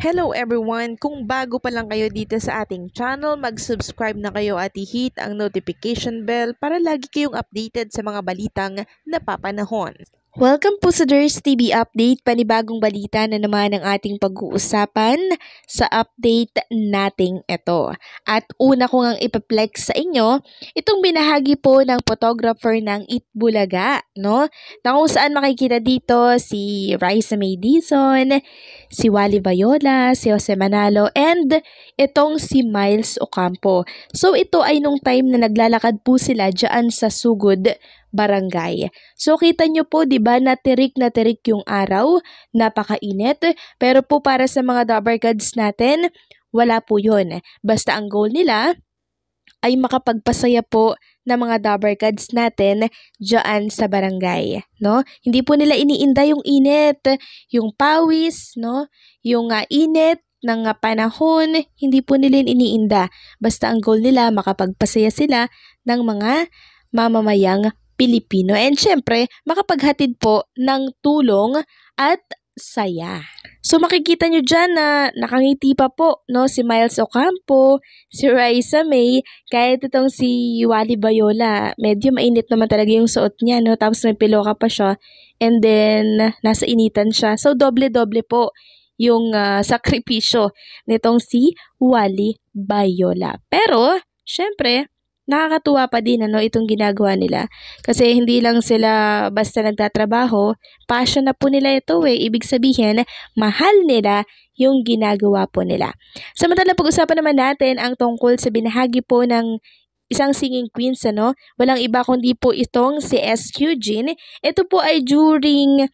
Hello everyone! Kung bago pa lang kayo dito sa ating channel, mag-subscribe na kayo at i-hit ang notification bell para lagi kayong updated sa mga balitang napapanahon. Welcome po sa Durs TV Update, panibagong balita na naman ang ating pag-uusapan sa update nating ito. At una ko ngang ipaplex sa inyo, itong binahagi po ng photographer ng Itbulaga, no? Na kung saan makikita dito si Raisa May Dizon, si Wally Bayola, si Jose Manalo, and itong si Miles Ocampo. So ito ay nung time na naglalakad po sila dyan sa Sugod, barangay. So kita nyo po 'di ba na tirik na tirik yung araw, napakainit, pero po para sa mga Dabarkads natin, wala po 'yon. Basta ang goal nila ay makapagpasaya po ng mga Dabarkads natin diyan sa barangay, no? Hindi po nila iniinda yung init, yung pawis, no? Yung uh, init ng ah, panahon, hindi po nila iniinda. Basta ang goal nila makapagpasaya sila ng mga mamamayang Pilipino. And syempre, makapaghatid po ng tulong at saya. So makikita nyo dyan na nakangiti pa po no, si Miles Ocampo, si Raisa May, kahit itong si Wally Bayola, medyo mainit naman talaga yung suot niya, no? tapos may piloka pa siya, and then nasa initan siya. So doble-doble po yung uh, sakripisyo nitong si Wally Bayola. Pero, syempre, nakakatuwa pa din ano itong ginagawa nila. Kasi hindi lang sila basta nagtatrabaho, passion na po nila ito eh. Ibig sabihin, mahal nila yung ginagawa po nila. Samantala pag-usapan naman natin ang tungkol sa binahagi po ng isang singing queens, ano? Walang iba kundi po itong si SQ Jin Ito po ay during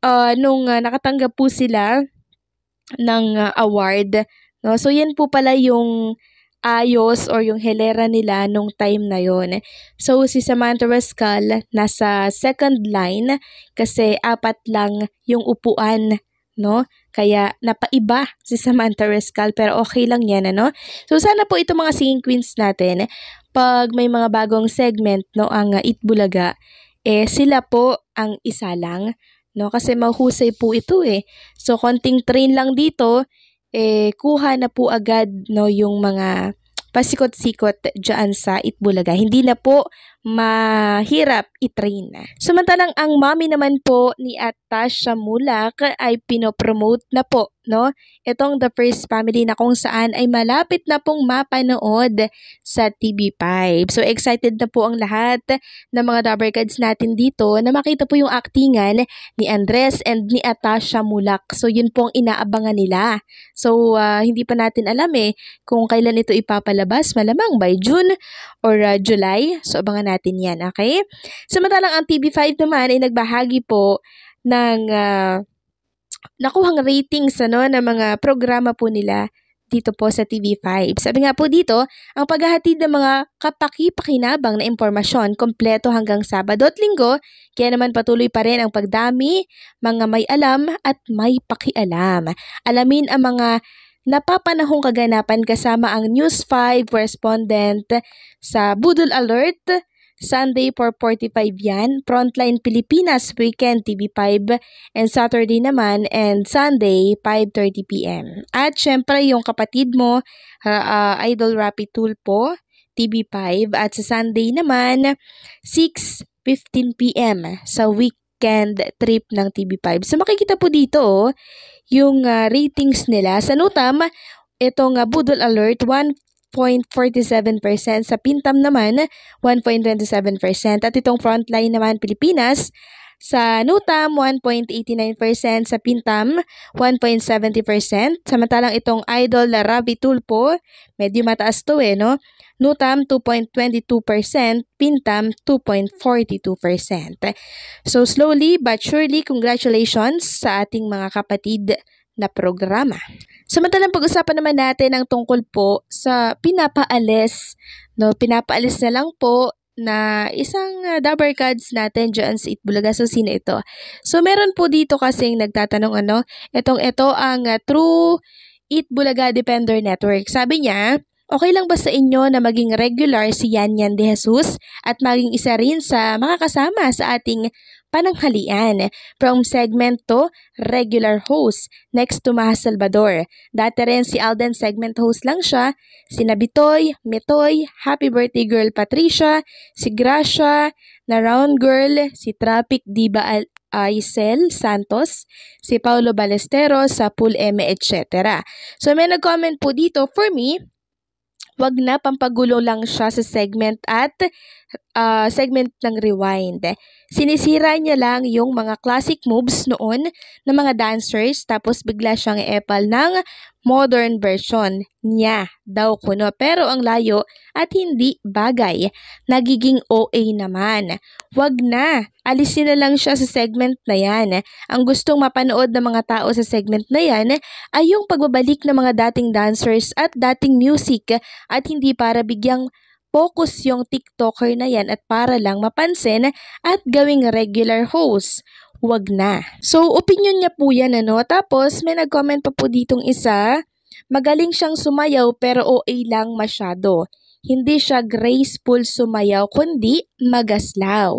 uh, nung uh, nakatanggap po sila ng uh, award. No? So, yan po pala yung ayos or yung helera nila nung time na yon. So si Samantha Rascal nasa second line kasi apat lang yung upuan no? Kaya napaiba si Samantha Rascal pero okay lang yan ano. So sana po itong mga singing queens natin pag may mga bagong segment no ang Itbulaga eh sila po ang isa lang no kasi mahusay po ito eh. So konting train lang dito eh kuha na po agad no yung mga pasikot-sikot dyan sa Itbulaga. Hindi na po mahirap itrain. Samantalang ang mami naman po ni Atasha Mulak ay pinopromote na po no? Itong The First Family na kung saan ay malapit na pong mapanood sa TV5. So excited na po ang lahat ng mga rubber guards natin dito na makita po yung actingan ni Andres and ni Atasha Mulak. So yun po ang inaabangan nila. So uh, hindi pa natin alam eh kung kailan ito ipapalabas. Malamang by June or uh, July. So abangan natin yan, okay? Samantalang ang TV5 naman ay nagbahagi po ng... Uh, nakuhang ratings ano, ng mga programa po nila dito po sa TV5. Sabi nga po dito, ang paghahatid ng mga kapaki-pakinabang na impormasyon kompleto hanggang Sabado at Linggo, kaya naman patuloy pa rin ang pagdami, mga may alam at may pakialam. Alamin ang mga napapanahong kaganapan kasama ang News 5 correspondent sa Budol Alert, Sunday 4.45 yan, Frontline Pilipinas Weekend TV5, and Saturday naman and Sunday 5.30pm. At syempre yung kapatid mo, uh, uh, Idol Rapid Tulpo, TV5, at sa Sunday naman 6.15pm sa weekend trip ng TV5. So makikita po dito oh, yung uh, ratings nila. Sa Nutam, itong uh, Budol Alert, 1 12.47%. Sa Pintam naman, 1.27%. At itong frontline naman, Pilipinas, sa NUTAM, 1.89%. Sa Pintam, 1.70%. Samantalang itong Idol na Ravi Tulpo, medyo mataas to eh, no? NUTAM, 2.22%. Pintam, 2.42%. So slowly but surely, congratulations sa ating mga kapatid na programa. Samantalang pag-usapan naman natin ang tungkol po sa pinapaalis. No, pinapaalis na lang po na isang uh, ah, double cards natin dyan sa Itbulaga. So, sino ito? So, meron po dito kasing nagtatanong ano, itong ito ang uh, True Itbulaga Defender Network. Sabi niya, Okay lang ba sa inyo na maging regular si Yan Yan De Jesus at maging isa rin sa makakasama sa ating pananghalian. From segment to regular host. Next to Maha Salvador. Dati rin si Alden segment host lang siya. Si Nabitoy, Metoy, Happy Birthday Girl Patricia, si Gracia, na Round Girl, si Traffic Diva Al- Aisel Santos, si Paulo Balesteros, sa Pool M, etc. So may nag-comment po dito, for me, wag na pampagulo lang siya sa segment at uh, segment ng rewind. Sinisira niya lang yung mga classic moves noon ng mga dancers tapos bigla siyang epal ng modern version niya daw kuno pero ang layo at hindi bagay. Nagiging OA naman. Wag na. Alisin na lang siya sa segment na yan. Ang gustong mapanood ng mga tao sa segment na yan ay yung pagbabalik ng mga dating dancers at dating music at hindi para bigyang focus yung TikToker na yan at para lang mapansin at gawing regular host. Wag na. So, opinion niya po yan, ano? Tapos, may nag-comment pa po ditong isa, magaling siyang sumayaw pero OA lang masyado hindi siya graceful sumayaw kundi magaslaw.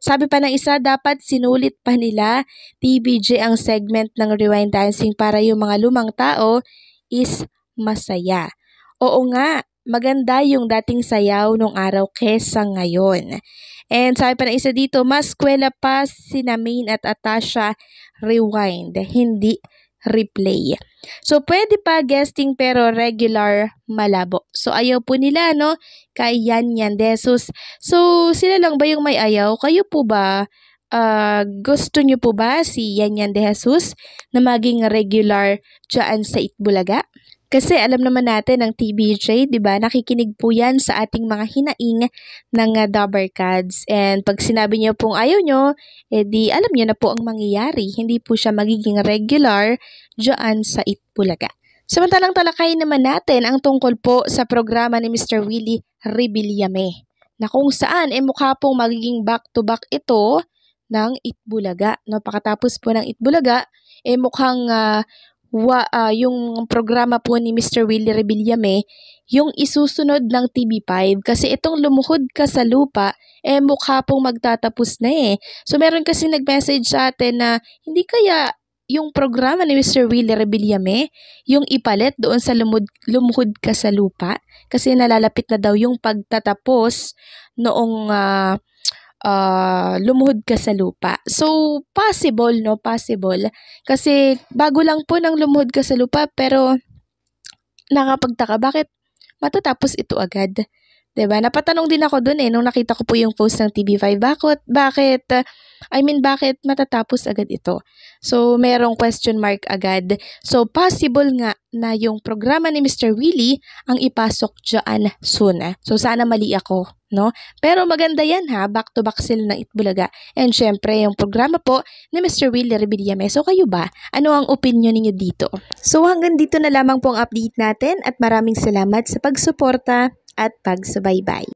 Sabi pa ng isa, dapat sinulit pa nila TBJ ang segment ng Rewind Dancing para yung mga lumang tao is masaya. Oo nga, maganda yung dating sayaw nung araw kesa ngayon. And sabi pa na isa dito, mas kwela pa si Main at Atasha rewind, hindi replay. So, pwede pa guesting pero regular malabo. So, ayaw po nila, no? Kay Yan Yan Desus. So, sila lang ba yung may ayaw? Kayo po ba? uh, gusto nyo po ba si Yanyan De Jesus na maging regular dyan sa Itbulaga? Kasi alam naman natin ang TBJ, 'di ba? Nakikinig po 'yan sa ating mga hinaing ng uh, ah, Dobercads. And pag sinabi niyo pong ayaw niyo, edi eh, alam niyo na po ang mangyayari. Hindi po siya magiging regular diyan sa Itbulaga. Samantalang talakay naman natin ang tungkol po sa programa ni Mr. Willie Ribillame na kung saan eh mukha pong magiging back-to-back ito ng Itbulaga. No, pakatapos po ng Itbulaga, eh mukhang uh, wa, uh, yung programa po ni Mr. Willie Rebillame, yung isusunod ng TV5 kasi itong lumuhod ka sa lupa, eh mukha pong magtatapos na eh. So meron kasi nag-message sa atin na hindi kaya yung programa ni Mr. Willie Rebillame, yung ipalit doon sa lumud, lumuhod ka sa lupa kasi nalalapit na daw yung pagtatapos noong uh, uh, lumuhod ka sa lupa. So, possible, no? Possible. Kasi bago lang po nang lumuhod ka sa lupa, pero nakapagtaka, bakit matatapos ito agad? 'Di ba? Napatanong din ako doon eh nung nakita ko po yung post ng TV5. Bakit bakit I mean bakit matatapos agad ito? So merong question mark agad. So possible nga na yung programa ni Mr. Willie ang ipasok diyan soon. Eh. So sana mali ako, no? Pero maganda yan ha, back to back sila ng Itbulaga. And syempre, yung programa po ni Mr. Willie Rebillame. So kayo ba? Ano ang opinion niyo dito? So hanggang dito na lamang po ang update natin at maraming salamat sa pagsuporta at pagsubaybay.